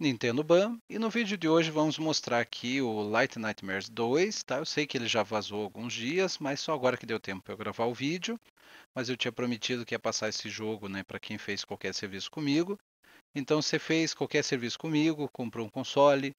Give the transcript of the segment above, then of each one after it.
Nintendo Ban. E no vídeo de hoje vamos mostrar aqui o Light Nightmares 2, tá? Eu sei que ele já vazou alguns dias, mas só agora que deu tempo para eu gravar o vídeo. Mas eu tinha prometido que ia passar esse jogo, né, para quem fez qualquer serviço comigo. Então você fez qualquer serviço comigo, comprou um console,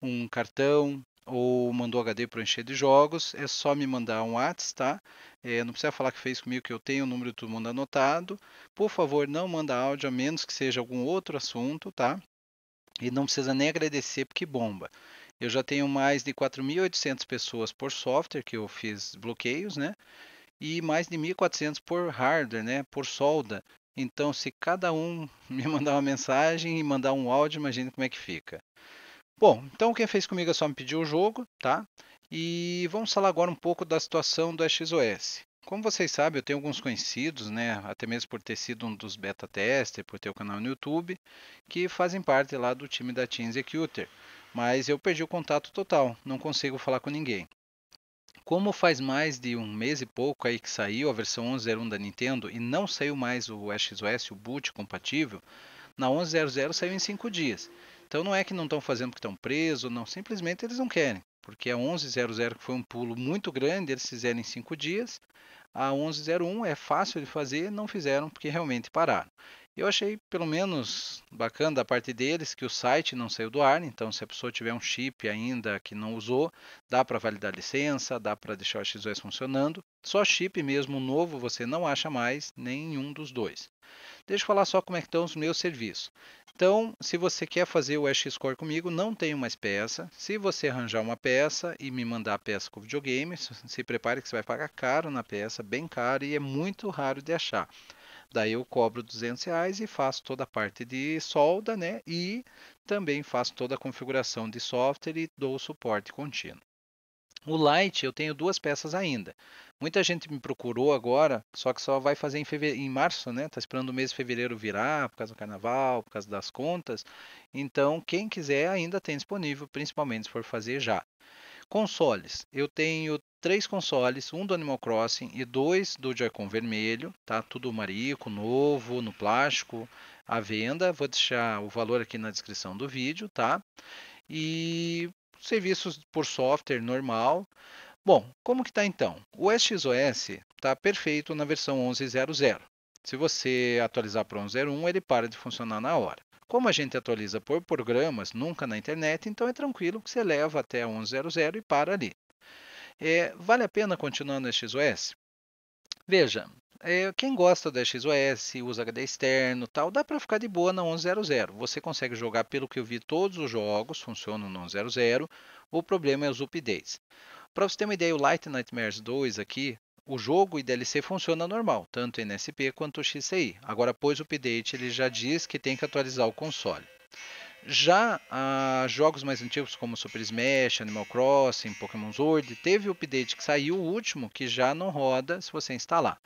um cartão ou mandou HD para encher de jogos, é só me mandar um WhatsApp, tá? É, não precisa falar que fez comigo, que eu tenho o número de todo mundo anotado. Por favor, não manda áudio, a menos que seja algum outro assunto, tá? e não precisa nem agradecer porque bomba. Eu já tenho mais de 4.800 pessoas por software que eu fiz bloqueios, né? E mais de 1.400 por hardware, né? Por solda. Então, se cada um me mandar uma mensagem e mandar um áudio, imagina como é que fica. Bom, então quem fez comigo é só me pediu o jogo, tá? E vamos falar agora um pouco da situação do XOS. Como vocês sabem, eu tenho alguns conhecidos, né, até mesmo por ter sido um dos beta tester, por ter o um canal no YouTube, que fazem parte lá do time da Team Executor, mas eu perdi o contato total, não consigo falar com ninguém. Como faz mais de um mês e pouco aí que saiu a versão 11.01 da Nintendo e não saiu mais o XOS, o boot compatível, na 11.00 saiu em 5 dias. Então não é que não estão fazendo porque estão presos, não, simplesmente eles não querem porque a 11.00 que foi um pulo muito grande, eles fizeram em cinco dias. A 11.01 é fácil de fazer, não fizeram porque realmente pararam. Eu achei pelo menos bacana da parte deles que o site não saiu do ar, então se a pessoa tiver um chip ainda que não usou, dá para validar licença, dá para deixar o X2 funcionando. Só chip mesmo novo você não acha mais nenhum dos dois. Deixa eu falar só como é que estão os meus serviços. Então, se você quer fazer o Ash Core comigo, não tem mais peça. Se você arranjar uma peça e me mandar a peça com videogame, se prepare que você vai pagar caro na peça, bem caro e é muito raro de achar. Daí eu cobro 200 reais e faço toda a parte de solda, né? E também faço toda a configuração de software e dou suporte contínuo. O Light eu tenho duas peças ainda. Muita gente me procurou agora, só que só vai fazer em, em março, né? Tá esperando o mês de fevereiro virar por causa do carnaval, por causa das contas. Então, quem quiser ainda tem disponível, principalmente se for fazer já. Consoles. Eu tenho três consoles, um do Animal Crossing e dois do Joy-Con vermelho, tá? Tudo marico, novo, no plástico, à venda. Vou deixar o valor aqui na descrição do vídeo, tá? E serviços por software normal. Bom, como que tá então? O SXOS tá perfeito na versão 11.00. Se você atualizar para 11.01, ele para de funcionar na hora. Como a gente atualiza por programas, nunca na internet, então é tranquilo que você leva até 11.00 e para ali. É, vale a pena continuar no XOS? Veja, é, quem gosta da XOS, usa HD externo tal, dá para ficar de boa na 11.00. Você consegue jogar, pelo que eu vi, todos os jogos funcionam no 11.00. O problema é os updates. Para você ter uma ideia, o Light Nightmares 2 aqui, o jogo e DLC funciona normal, tanto NSP quanto XCI. Agora, após o update, ele já diz que tem que atualizar o console. Já a jogos mais antigos como Super Smash, Animal Crossing, Pokémon Sword, teve o update que saiu, o último, que já não roda se você instalar.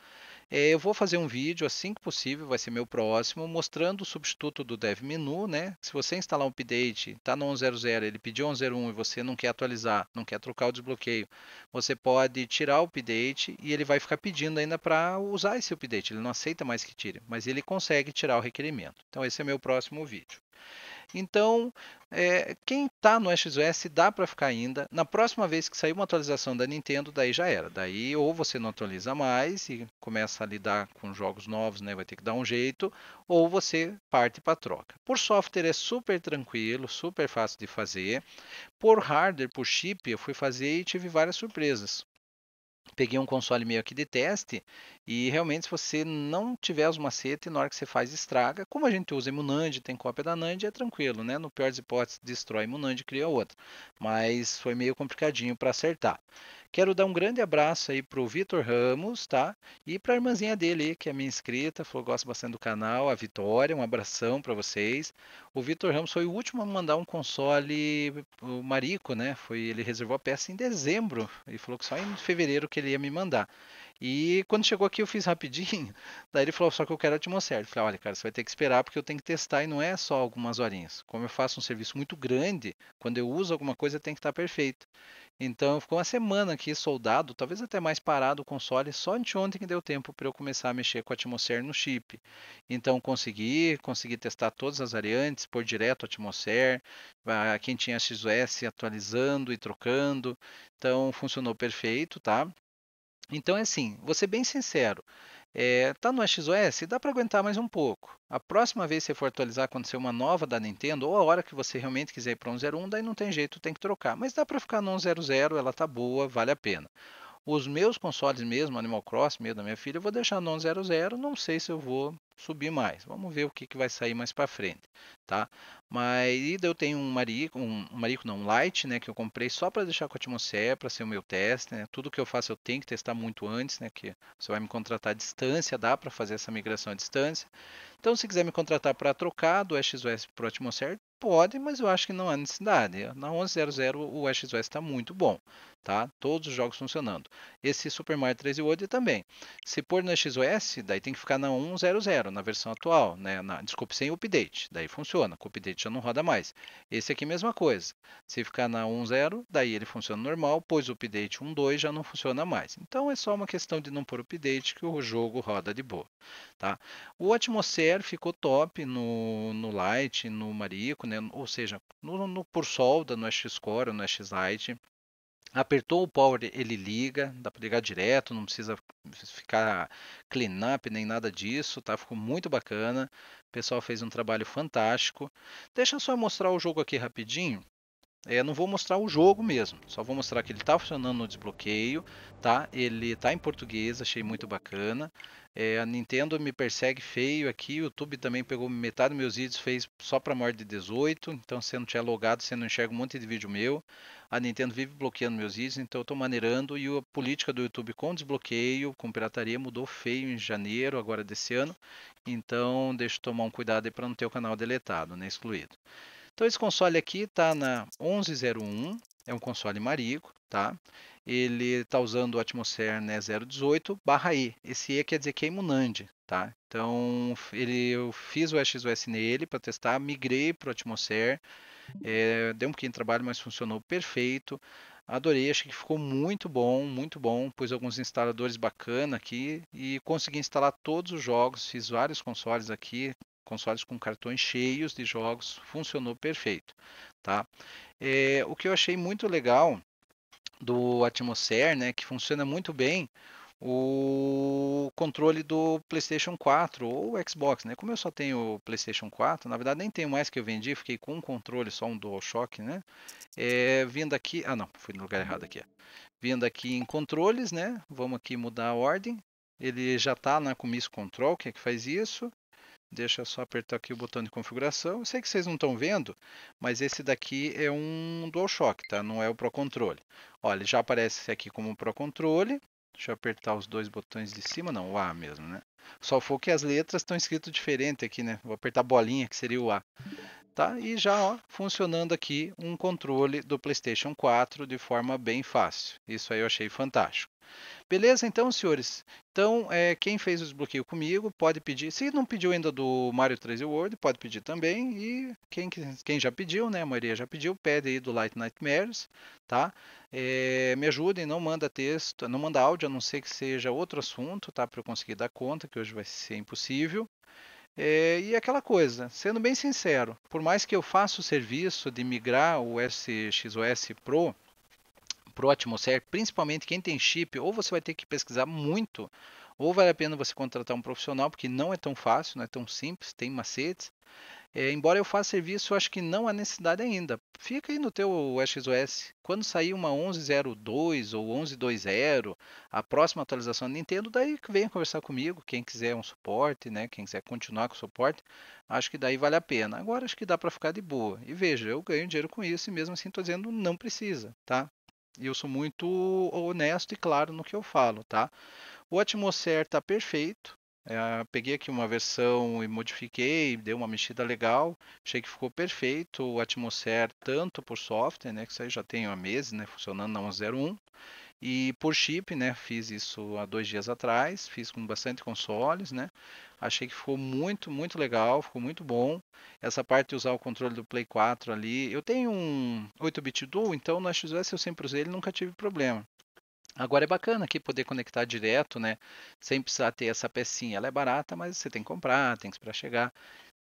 É, eu vou fazer um vídeo assim que possível, vai ser meu próximo, mostrando o substituto do Dev Menu, né? Se você instalar um update, tá no 1.0.0, ele pediu 1.0.1 e você não quer atualizar, não quer trocar o desbloqueio, você pode tirar o update e ele vai ficar pedindo ainda para usar esse update. Ele não aceita mais que tire, mas ele consegue tirar o requerimento. Então esse é meu próximo vídeo. Então, é, quem está no XOS dá para ficar ainda. Na próxima vez que sair uma atualização da Nintendo, daí já era. Daí ou você não atualiza mais e começa a lidar com jogos novos, né? vai ter que dar um jeito, ou você parte para troca. Por software é super tranquilo, super fácil de fazer. Por hardware, por chip, eu fui fazer e tive várias surpresas peguei um console meio aqui de teste e realmente se você não tiver os macetes na hora que você faz estraga, como a gente usa Emunand, tem cópia da Nand, é tranquilo, né? No pior das hipóteses destrói Emunand e cria outra, mas foi meio complicadinho para acertar. Quero dar um grande abraço aí pro Vitor Ramos, tá? E pra irmãzinha dele, que é minha inscrita, falou gosta bastante do canal, a Vitória, um abração para vocês. O Vitor Ramos foi o último a mandar um console o Marico, né? Foi ele reservou a peça em dezembro e falou que só em fevereiro que ele ia me mandar. E quando chegou aqui eu fiz rapidinho. Daí ele falou, só que eu quero a atmosfera. Eu falei, olha, cara, você vai ter que esperar porque eu tenho que testar e não é só algumas horinhas. Como eu faço um serviço muito grande, quando eu uso alguma coisa tem que estar perfeito. Então ficou uma semana aqui soldado, talvez até mais parado o console, só anteontem que deu tempo para eu começar a mexer com a atmosfera no chip. Então consegui, consegui testar todas as variantes, pôr direto a atmosfera, quem tinha XOS atualizando e trocando. Então funcionou perfeito, tá? Então é assim, vou ser bem sincero. É, tá no XOS? Dá para aguentar mais um pouco. A próxima vez que você for atualizar, acontecer uma nova da Nintendo, ou a hora que você realmente quiser ir para 1.01, daí não tem jeito, tem que trocar. Mas dá para ficar no 1.00, ela tá boa, vale a pena. Os meus consoles mesmo, Animal Cross, meio da minha filha, eu vou deixar no 1.00, não sei se eu vou subir mais. Vamos ver o que, que vai sair mais para frente, tá? Mas eu tenho um marico, um, marico não, um light, né, que eu comprei só para deixar com a atmosfera, para ser o meu teste, né? Tudo que eu faço eu tenho que testar muito antes, né, que você vai me contratar à distância, dá para fazer essa migração à distância. Então, se quiser me contratar para trocar do XOS para atmosfera, pode, mas eu acho que não há necessidade. Na 11.00 o XOS está muito bom tá? Todos os jogos funcionando. Esse Super Mario 3 World também. Se pôr na XOS, daí tem que ficar na 1.0.0, na versão atual, né? Na, desculpe, sem update, daí funciona. Com update já não roda mais. Esse aqui mesma coisa. Se ficar na 1.0, daí ele funciona normal, pois o update 1.2 já não funciona mais. Então é só uma questão de não pôr update que o jogo roda de boa, tá? O Atmosphere ficou top no, no Light, no Marico, né? Ou seja, no, no por solda, no X-Core, no X-Lite, Apertou o power, ele liga, dá para ligar direto, não precisa ficar clean up nem nada disso, tá? Ficou muito bacana. O pessoal fez um trabalho fantástico. Deixa eu só mostrar o jogo aqui rapidinho. É, não vou mostrar o jogo mesmo, só vou mostrar que ele está funcionando no desbloqueio, tá? Ele está em português, achei muito bacana. É, a Nintendo me persegue feio aqui, o YouTube também pegou metade dos meus vídeos, fez só para maior de 18, então você não tiver logado, você não enxerga um monte de vídeo meu. A Nintendo vive bloqueando meus vídeos, então eu estou maneirando e a política do YouTube com desbloqueio, com pirataria, mudou feio em janeiro agora desse ano, então deixa eu tomar um cuidado aí para não ter o canal deletado, né, excluído. Então esse console aqui está na 1101, é um console marico, tá? Ele está usando o Atmosphere né, 018/E. Esse E quer dizer que é imunante, tá? Então ele, eu fiz o XOS nele para testar, migrei para o Atmosphere, é, eh, deu um pouquinho de trabalho, mas funcionou perfeito. Adorei, achei que ficou muito bom, muito bom. Pus alguns instaladores bacana aqui e consegui instalar todos os jogos, fiz vários consoles aqui, consoles com cartões cheios de jogos, funcionou perfeito, tá? É, o que eu achei muito legal do Atmosphere, né, que funciona muito bem, o controle do PlayStation 4 ou Xbox, né? Como eu só tenho o PlayStation 4, na verdade nem tenho mais que eu vendi, fiquei com um controle só um DualShock, né? É, vindo aqui, ah não, fui no lugar errado aqui. Vindo aqui em controles, né? Vamos aqui mudar a ordem. Ele já está na Comis Control, que é que faz isso. Deixa eu só apertar aqui o botão de configuração. Eu sei que vocês não estão vendo, mas esse daqui é um DualShock, tá? Não é o Pro Controle. Olha, ele já aparece aqui como Pro Controle. Deixa eu apertar os dois botões de cima, não, o A mesmo, né? Só for que as letras estão escritas diferente aqui, né? Vou apertar bolinha, que seria o A. Tá? E já ó, funcionando aqui um controle do PlayStation 4 de forma bem fácil. Isso aí eu achei fantástico. Beleza, então, senhores? Então, é, quem fez o desbloqueio comigo pode pedir. Se não pediu ainda do Mario 3 World, pode pedir também. E quem, quem já pediu, né? A maioria já pediu, pede aí do Light Nightmares, tá? É, me ajudem, não manda texto, não manda áudio, a não ser que seja outro assunto, tá? Para eu conseguir dar conta, que hoje vai ser impossível. É, e aquela coisa, sendo bem sincero, por mais que eu faça o serviço de migrar o SXOS Pro para o Atmosfera, principalmente quem tem chip, ou você vai ter que pesquisar muito ou vale a pena você contratar um profissional, porque não é tão fácil, não é tão simples, tem macetes. É, embora eu faça serviço, eu acho que não há necessidade ainda. Fica aí no teu XOS. Quando sair uma 11.02 ou 11.20, a próxima atualização da Nintendo, daí venha conversar comigo, quem quiser um suporte, né? Quem quiser continuar com o suporte, acho que daí vale a pena. Agora acho que dá para ficar de boa. E veja, eu ganho dinheiro com isso e mesmo assim estou dizendo não precisa, tá? E eu sou muito honesto e claro no que eu falo, tá? O Atmosphere está perfeito. É, peguei aqui uma versão e modifiquei, deu uma mexida legal, achei que ficou perfeito o Atmosphere tanto por software, né, que isso aí já tenho há meses, né, funcionando na 101, e por chip, né, fiz isso há dois dias atrás, fiz com bastante consoles, né, achei que ficou muito, muito legal, ficou muito bom, essa parte de usar o controle do Play 4 ali, eu tenho um 8-bit dual, então no XOS eu sempre usei ele nunca tive problema, Agora é bacana aqui poder conectar direto, né? Sem precisar ter essa pecinha. Ela é barata, mas você tem que comprar, tem que esperar chegar.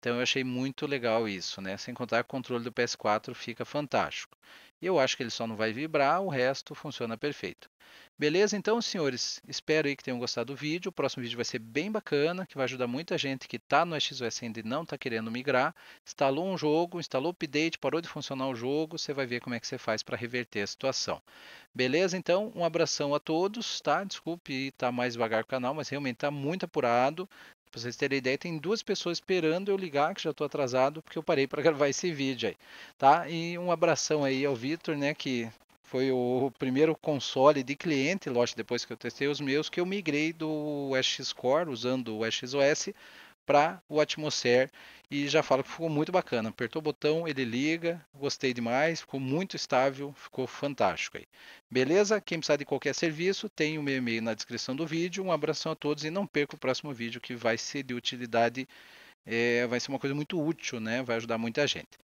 Então eu achei muito legal isso, né? Sem contar que o controle do PS4 fica fantástico. Eu acho que ele só não vai vibrar, o resto funciona perfeito. Beleza? Então, senhores, espero aí que tenham gostado do vídeo. O próximo vídeo vai ser bem bacana, que vai ajudar muita gente que está no XOS ainda e não está querendo migrar. Instalou um jogo, instalou update, parou de funcionar o jogo, você vai ver como é que você faz para reverter a situação. Beleza? Então, um abração a todos, tá? Desculpe estar tá mais devagar o canal, mas realmente está muito apurado. Pra vocês terem ideia, tem duas pessoas esperando eu ligar, que já estou atrasado, porque eu parei para gravar esse vídeo aí, tá? E um abração aí ao Vitor, né, que foi o primeiro console de cliente, lógico, depois que eu testei os meus, que eu migrei do X Core, usando o OS para o Atmosphere e já falo que ficou muito bacana. Apertou o botão, ele liga, gostei demais, ficou muito estável, ficou fantástico aí. Beleza? Quem precisar de qualquer serviço, tem o meu e-mail na descrição do vídeo. Um abração a todos e não perca o próximo vídeo que vai ser de utilidade, é, vai ser uma coisa muito útil, né? Vai ajudar muita gente.